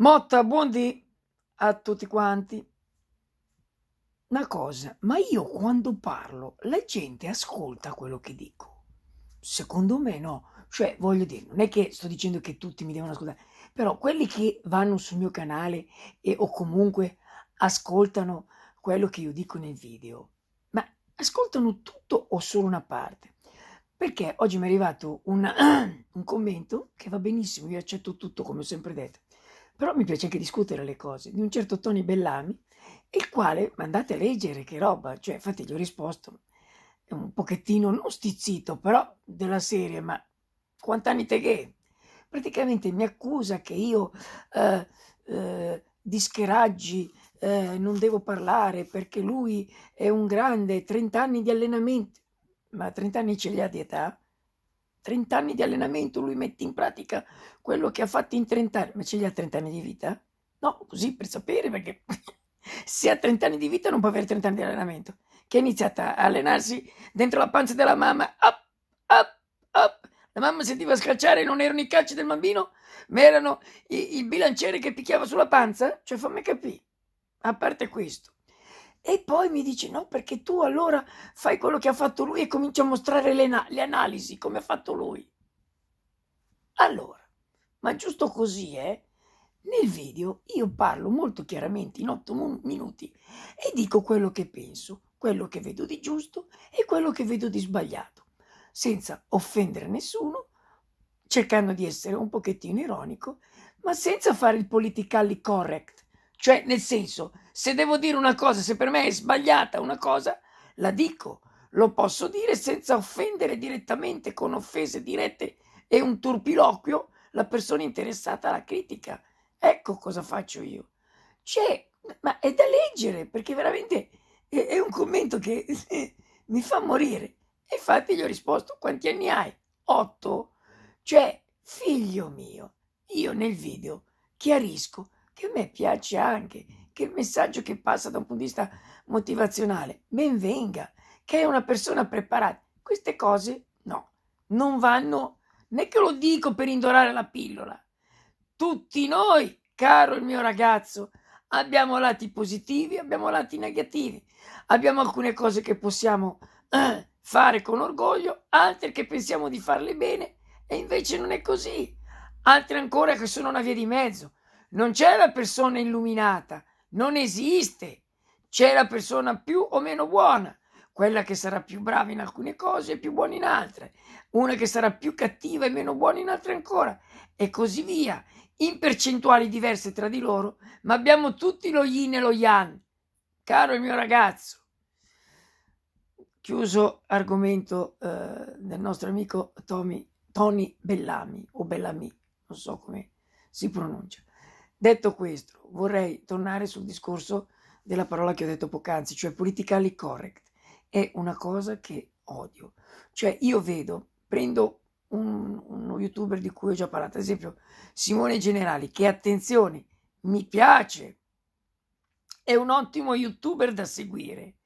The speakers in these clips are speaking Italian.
Motta, buondì a tutti quanti. Una cosa, ma io quando parlo la gente ascolta quello che dico. Secondo me no. Cioè, voglio dire, non è che sto dicendo che tutti mi devono ascoltare, però quelli che vanno sul mio canale e, o comunque ascoltano quello che io dico nel video, ma ascoltano tutto o solo una parte? Perché oggi mi è arrivato un, un commento che va benissimo, io accetto tutto come ho sempre detto. Però mi piace anche discutere le cose, di un certo Tony Bellami, il quale, mandate a leggere che roba, cioè infatti gli ho risposto un pochettino, non stizzito, però della serie, ma quant'anni te che? Praticamente mi accusa che io eh, eh, di scheraggi eh, non devo parlare perché lui è un grande, 30 anni di allenamento, ma 30 anni ce li ha di età, 30 anni di allenamento, lui mette in pratica quello che ha fatto in 30 anni, ma ce li ha 30 anni di vita? No, così per sapere, perché se ha 30 anni di vita non può avere 30 anni di allenamento, che ha iniziato a allenarsi dentro la pancia della mamma, up, up, up. La mamma sentiva scacciare, non erano i calci del bambino, ma erano il bilanciere che picchiava sulla panza? Cioè fammi capire, a parte questo. E poi mi dice no perché tu allora fai quello che ha fatto lui e cominci a mostrare le, le analisi come ha fatto lui. Allora, ma giusto così, eh? Nel video io parlo molto chiaramente in otto minuti e dico quello che penso, quello che vedo di giusto e quello che vedo di sbagliato, senza offendere nessuno, cercando di essere un pochettino ironico, ma senza fare il politically correct cioè, nel senso, se devo dire una cosa, se per me è sbagliata una cosa, la dico, lo posso dire senza offendere direttamente, con offese dirette e un turpiloquio, la persona interessata alla critica. Ecco cosa faccio io. Cioè, ma è da leggere, perché veramente è, è un commento che mi fa morire. E infatti gli ho risposto, quanti anni hai? Otto. Cioè, figlio mio, io nel video chiarisco che a me piace anche, che il messaggio che passa da un punto di vista motivazionale, ben venga, che è una persona preparata. Queste cose no, non vanno, né che lo dico per indorare la pillola. Tutti noi, caro il mio ragazzo, abbiamo lati positivi, abbiamo lati negativi, abbiamo alcune cose che possiamo eh, fare con orgoglio, altre che pensiamo di farle bene e invece non è così, altre ancora che sono una via di mezzo. Non c'è la persona illuminata, non esiste. C'è la persona più o meno buona, quella che sarà più brava in alcune cose e più buona in altre, una che sarà più cattiva e meno buona in altre ancora, e così via, in percentuali diverse tra di loro, ma abbiamo tutti lo yin e lo yang. Caro il mio ragazzo, chiuso argomento eh, del nostro amico Tommy, Tony Bellami o Bellami, non so come si pronuncia. Detto questo, vorrei tornare sul discorso della parola che ho detto poc'anzi, cioè politically correct. È una cosa che odio. Cioè io vedo, prendo un, uno youtuber di cui ho già parlato, ad esempio Simone Generali, che attenzione, mi piace, è un ottimo youtuber da seguire,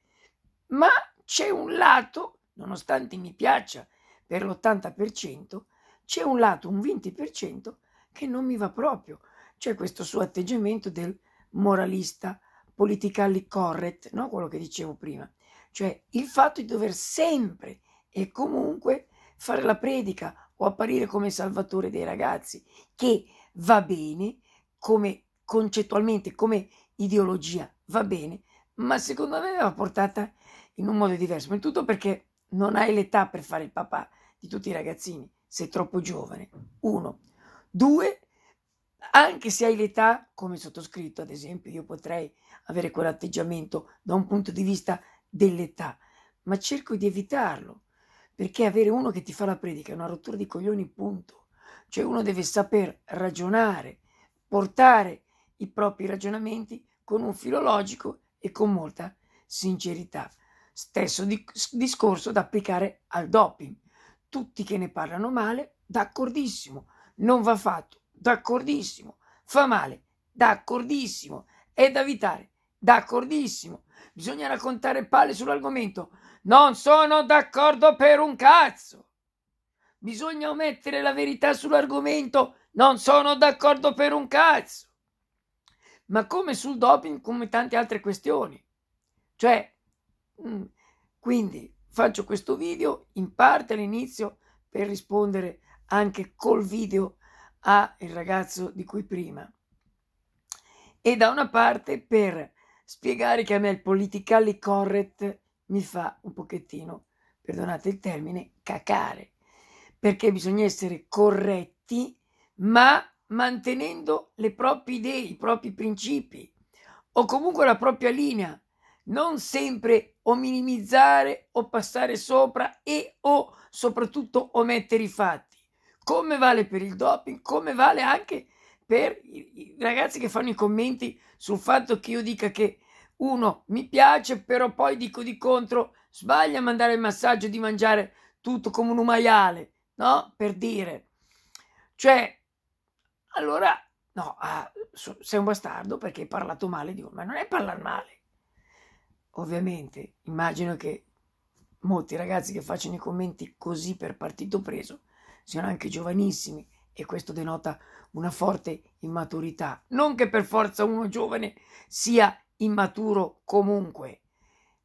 ma c'è un lato, nonostante mi piaccia per l'80%, c'è un lato, un 20%, che non mi va proprio c'è questo suo atteggiamento del moralista politically correct, no? quello che dicevo prima, cioè il fatto di dover sempre e comunque fare la predica o apparire come salvatore dei ragazzi, che va bene come concettualmente, come ideologia, va bene, ma secondo me va portata in un modo diverso, ma tutto perché non hai l'età per fare il papà di tutti i ragazzini, sei troppo giovane, uno. Due, anche se hai l'età, come sottoscritto ad esempio, io potrei avere quell'atteggiamento da un punto di vista dell'età, ma cerco di evitarlo, perché avere uno che ti fa la predica è una rottura di coglioni, punto. Cioè uno deve saper ragionare, portare i propri ragionamenti con un filologico e con molta sincerità. Stesso di- discorso da applicare al doping. Tutti che ne parlano male, d'accordissimo, non va fatto d'accordissimo. Fa male, d'accordissimo. È da evitare, d'accordissimo. Bisogna raccontare palle sull'argomento. Non sono d'accordo per un cazzo. Bisogna omettere la verità sull'argomento. Non sono d'accordo per un cazzo. Ma come sul doping, come tante altre questioni. Cioè, mm, quindi faccio questo video in parte all'inizio per rispondere anche col video ha il ragazzo di cui prima. E da una parte per spiegare che a me il politically correct mi fa un pochettino, perdonate il termine, cacare, perché bisogna essere corretti ma mantenendo le proprie idee, i propri principi o comunque la propria linea, non sempre o minimizzare o passare sopra e o soprattutto omettere i fatti come vale per il doping, come vale anche per i ragazzi che fanno i commenti sul fatto che io dica che uno mi piace, però poi dico di contro sbaglia a mandare il massaggio di mangiare tutto come un maiale, no? Per dire. Cioè, allora, no, ah, sei un bastardo perché hai parlato male di uno, ma non è parlare male. Ovviamente, immagino che molti ragazzi che facciano i commenti così per partito preso siano anche giovanissimi e questo denota una forte immaturità. Non che per forza uno giovane sia immaturo comunque,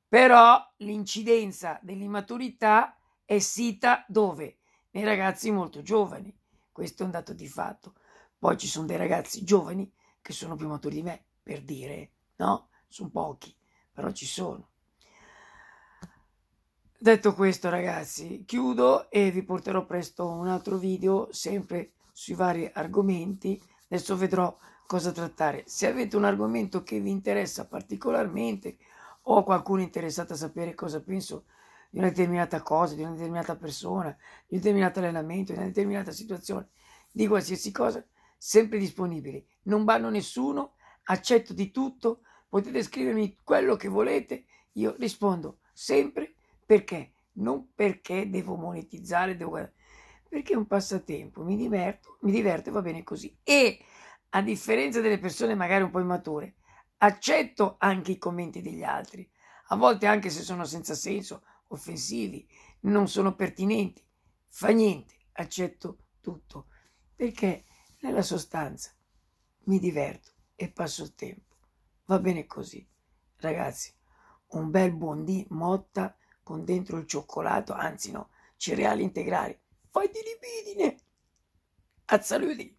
però l'incidenza dell'immaturità è sita dove? Nei ragazzi molto giovani. Questo è un dato di fatto. Poi ci sono dei ragazzi giovani che sono più maturi di me, per dire, no? Sono pochi, però ci sono. Detto questo ragazzi, chiudo e vi porterò presto un altro video sempre sui vari argomenti. Adesso vedrò cosa trattare. Se avete un argomento che vi interessa particolarmente o qualcuno interessato a sapere cosa penso di una determinata cosa, di una determinata persona, di un determinato allenamento, di una determinata situazione, di qualsiasi cosa, sempre disponibili. Non banno nessuno, accetto di tutto, potete scrivermi quello che volete, io rispondo sempre perché? Non perché devo monetizzare, devo guadagnare, perché è un passatempo, mi diverto, mi diverto e va bene così. E a differenza delle persone magari un po' immature, accetto anche i commenti degli altri, a volte anche se sono senza senso, offensivi, non sono pertinenti, fa niente, accetto tutto, perché nella sostanza mi diverto e passo il tempo. Va bene così. Ragazzi, un bel buon di motta con dentro il cioccolato, anzi no, cereali integrali. Fai di libidine! A saluti!